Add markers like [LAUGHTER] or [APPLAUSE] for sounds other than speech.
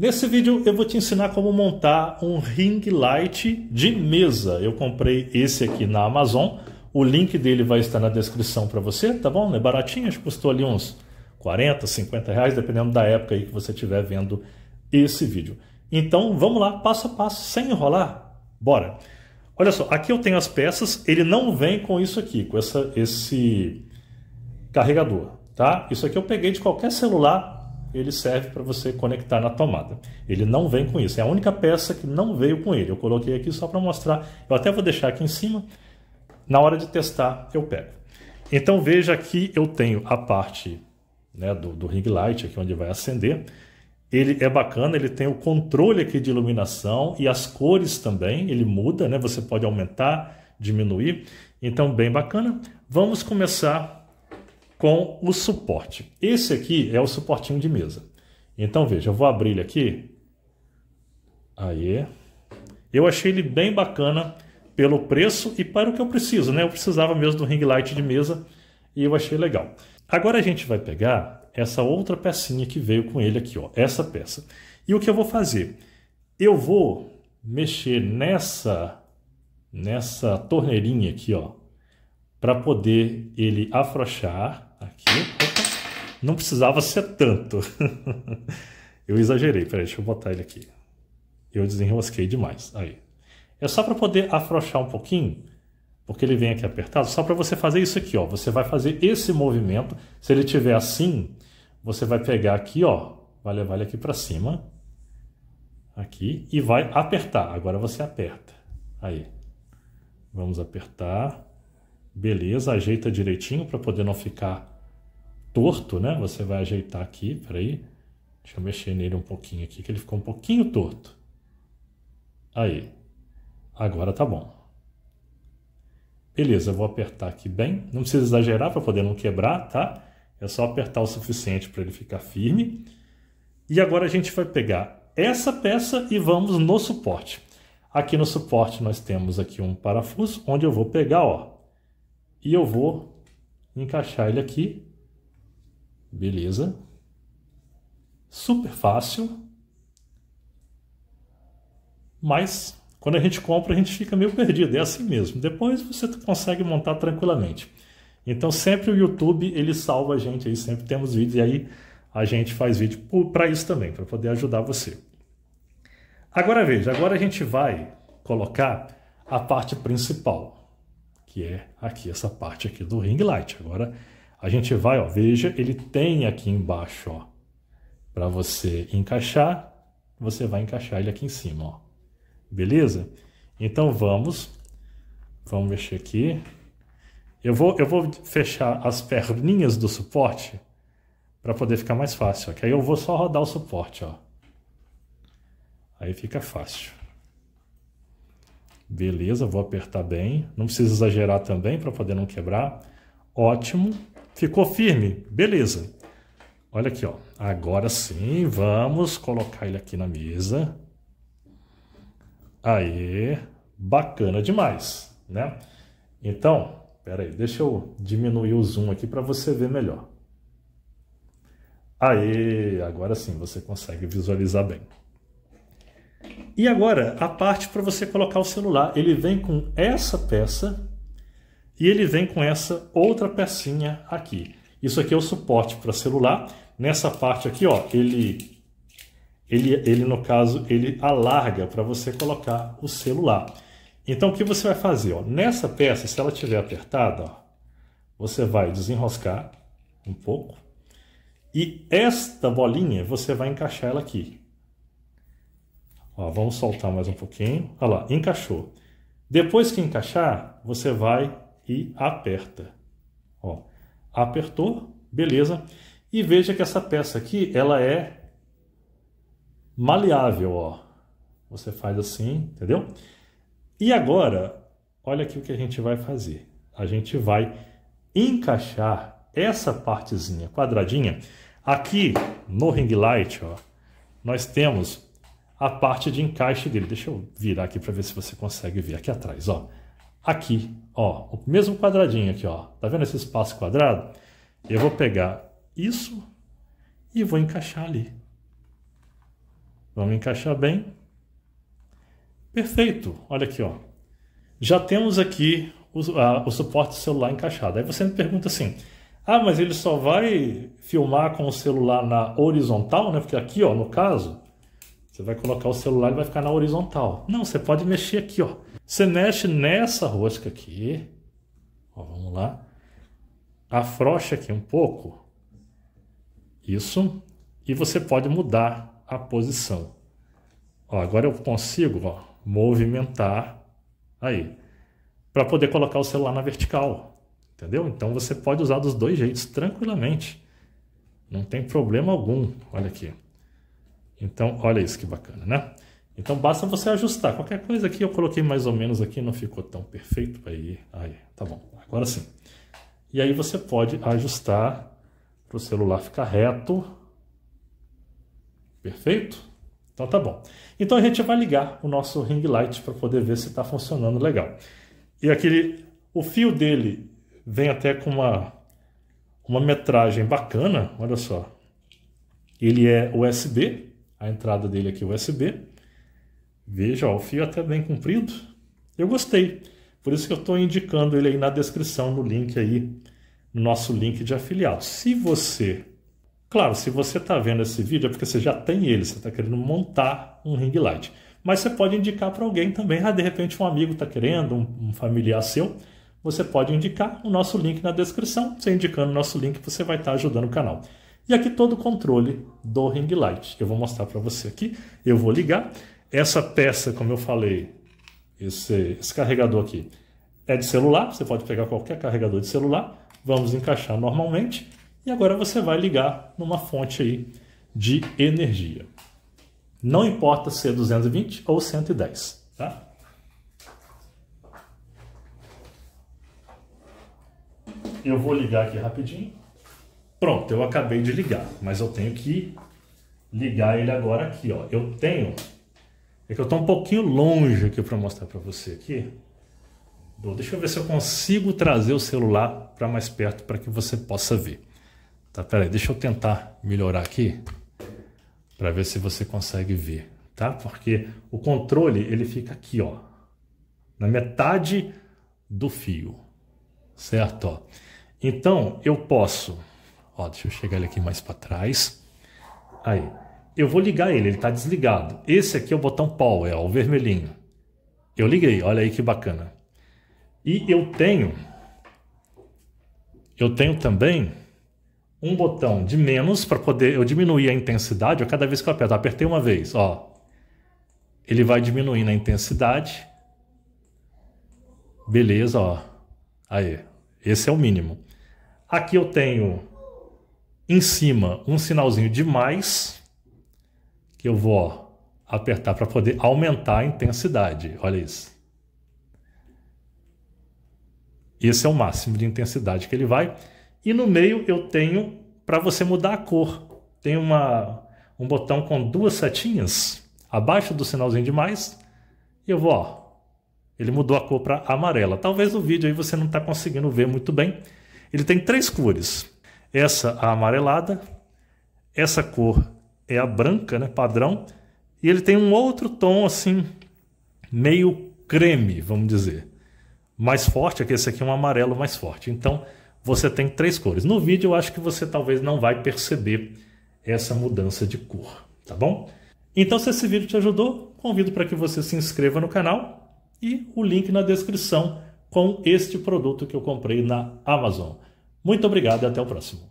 Nesse vídeo eu vou te ensinar como montar um ring light de mesa. Eu comprei esse aqui na Amazon. O link dele vai estar na descrição para você, tá bom? É baratinho, acho que custou ali uns 40, 50 reais, dependendo da época aí que você estiver vendo esse vídeo. Então vamos lá, passo a passo, sem enrolar, bora! Olha só, aqui eu tenho as peças, ele não vem com isso aqui, com essa, esse carregador, tá? Isso aqui eu peguei de qualquer celular ele serve para você conectar na tomada. Ele não vem com isso, é a única peça que não veio com ele. Eu coloquei aqui só para mostrar, eu até vou deixar aqui em cima, na hora de testar eu pego. Então veja aqui eu tenho a parte né, do, do ring light, aqui onde vai acender. Ele é bacana, ele tem o controle aqui de iluminação e as cores também, ele muda, né? você pode aumentar, diminuir. Então bem bacana. Vamos começar com o suporte. Esse aqui é o suportinho de mesa. Então veja, eu vou abrir ele aqui. Aí. Eu achei ele bem bacana pelo preço e para o que eu preciso, né? Eu precisava mesmo do ring light de mesa e eu achei legal. Agora a gente vai pegar essa outra pecinha que veio com ele aqui, ó, essa peça. E o que eu vou fazer? Eu vou mexer nessa nessa torneirinha aqui, ó, para poder ele afrouxar Aqui, opa, não precisava ser tanto. [LAUGHS] eu exagerei, peraí, deixa eu botar ele aqui. Eu desenrosquei demais, aí. É só para poder afrouxar um pouquinho, porque ele vem aqui apertado, só para você fazer isso aqui, ó. Você vai fazer esse movimento, se ele tiver assim, você vai pegar aqui, ó, vai levar ele aqui para cima, aqui, e vai apertar. Agora você aperta, aí. Vamos apertar, beleza, ajeita direitinho para poder não ficar torto, né? Você vai ajeitar aqui, peraí. Deixa eu mexer nele um pouquinho aqui, que ele ficou um pouquinho torto. Aí. Agora tá bom. Beleza, eu vou apertar aqui bem. Não precisa exagerar para poder não quebrar, tá? É só apertar o suficiente para ele ficar firme. E agora a gente vai pegar essa peça e vamos no suporte. Aqui no suporte nós temos aqui um parafuso, onde eu vou pegar, ó. E eu vou encaixar ele aqui Beleza. Super fácil. Mas quando a gente compra, a gente fica meio perdido, é assim mesmo. Depois você consegue montar tranquilamente. Então sempre o YouTube ele salva a gente aí, sempre temos vídeos e aí a gente faz vídeo para isso também, para poder ajudar você. Agora veja, agora a gente vai colocar a parte principal, que é aqui essa parte aqui do ring light. Agora a gente vai, ó, veja, ele tem aqui embaixo, ó. Para você encaixar, você vai encaixar ele aqui em cima, ó. Beleza? Então vamos vamos mexer aqui. Eu vou eu vou fechar as perninhas do suporte para poder ficar mais fácil, ó. Que aí eu vou só rodar o suporte, ó. Aí fica fácil. Beleza, vou apertar bem. Não precisa exagerar também para poder não quebrar. Ótimo. Ficou firme? Beleza. Olha aqui, ó. Agora sim, vamos colocar ele aqui na mesa. Aí, bacana demais, né? Então, pera aí, deixa eu diminuir o zoom aqui para você ver melhor. Aí, agora sim você consegue visualizar bem. E agora, a parte para você colocar o celular, ele vem com essa peça e ele vem com essa outra pecinha aqui. Isso aqui é o suporte para celular. Nessa parte aqui, ó, ele, ele, ele no caso, ele alarga para você colocar o celular. Então, o que você vai fazer? Ó? Nessa peça, se ela estiver apertada, ó, você vai desenroscar um pouco. E esta bolinha, você vai encaixar ela aqui. Ó, vamos soltar mais um pouquinho. Olha lá, encaixou. Depois que encaixar, você vai e aperta. Ó, apertou, beleza. E veja que essa peça aqui, ela é maleável, ó. Você faz assim, entendeu? E agora, olha aqui o que a gente vai fazer. A gente vai encaixar essa partezinha quadradinha aqui no ring light, ó. Nós temos a parte de encaixe dele. Deixa eu virar aqui para ver se você consegue ver aqui atrás, ó aqui, ó, o mesmo quadradinho aqui, ó. Tá vendo esse espaço quadrado? Eu vou pegar isso e vou encaixar ali. Vamos encaixar bem. Perfeito. Olha aqui, ó. Já temos aqui o, a, o suporte celular encaixado. Aí você me pergunta assim: "Ah, mas ele só vai filmar com o celular na horizontal, né? Porque aqui, ó, no caso, você vai colocar o celular e vai ficar na horizontal. Não, você pode mexer aqui, ó você mexe nessa rosca aqui. Ó, vamos lá. afrocha aqui um pouco. Isso. E você pode mudar a posição. Ó, agora eu consigo ó, movimentar aí. Para poder colocar o celular na vertical. Entendeu? Então você pode usar dos dois jeitos tranquilamente. Não tem problema algum. Olha aqui. Então, olha isso que bacana, né? Então basta você ajustar. Qualquer coisa aqui eu coloquei mais ou menos aqui, não ficou tão perfeito. Aí, aí tá bom. Agora sim. E aí você pode ajustar para o celular ficar reto. Perfeito? Então tá bom. Então a gente vai ligar o nosso ring light para poder ver se está funcionando legal. E aquele, o fio dele vem até com uma, uma metragem bacana, olha só. Ele é USB, a entrada dele aqui é USB. Veja, ó, o fio é até bem comprido. Eu gostei. Por isso que eu estou indicando ele aí na descrição, no link aí, no nosso link de afiliado. Se você, claro, se você está vendo esse vídeo é porque você já tem ele, você está querendo montar um ring light. Mas você pode indicar para alguém também. Ah, de repente um amigo está querendo, um, um familiar seu. Você pode indicar o nosso link na descrição. Você indicando o nosso link, você vai estar tá ajudando o canal. E aqui todo o controle do ring light. Eu vou mostrar para você aqui. Eu vou ligar essa peça, como eu falei, esse, esse carregador aqui, é de celular. Você pode pegar qualquer carregador de celular. Vamos encaixar normalmente. E agora você vai ligar numa fonte aí de energia. Não importa se é 220 ou 110, tá? Eu vou ligar aqui rapidinho. Pronto, eu acabei de ligar, mas eu tenho que ligar ele agora aqui, ó. Eu tenho é que eu estou um pouquinho longe aqui para mostrar para você aqui. Deixa eu ver se eu consigo trazer o celular para mais perto para que você possa ver. Tá, peraí, deixa eu tentar melhorar aqui para ver se você consegue ver, tá? Porque o controle ele fica aqui, ó, na metade do fio, certo? Ó. Então eu posso, ó, deixa eu chegar ele aqui mais para trás. Aí, eu vou ligar ele, ele está desligado. Esse aqui é o botão power, é, ó, o vermelhinho. Eu liguei, olha aí que bacana. E eu tenho, eu tenho também um botão de menos para poder eu diminuir a intensidade. Ó, cada vez que eu aperto, apertei uma vez, ó, ele vai diminuindo a intensidade. Beleza, ó. Aí, esse é o mínimo. Aqui eu tenho em cima um sinalzinho de mais que eu vou apertar para poder aumentar a intensidade. Olha isso. Esse é o máximo de intensidade que ele vai. E no meio eu tenho para você mudar a cor. Tem uma, um botão com duas setinhas abaixo do sinalzinho de mais. E eu vou, ó, ele mudou a cor para amarela. Talvez no vídeo aí você não está conseguindo ver muito bem. Ele tem três cores. Essa amarelada, essa cor é a branca, né, padrão, e ele tem um outro tom assim meio creme, vamos dizer, mais forte, aqui, é esse aqui é um amarelo mais forte. Então, você tem três cores. No vídeo eu acho que você talvez não vai perceber essa mudança de cor, tá bom? Então, se esse vídeo te ajudou, convido para que você se inscreva no canal e o link na descrição com este produto que eu comprei na Amazon. Muito obrigado e até o próximo.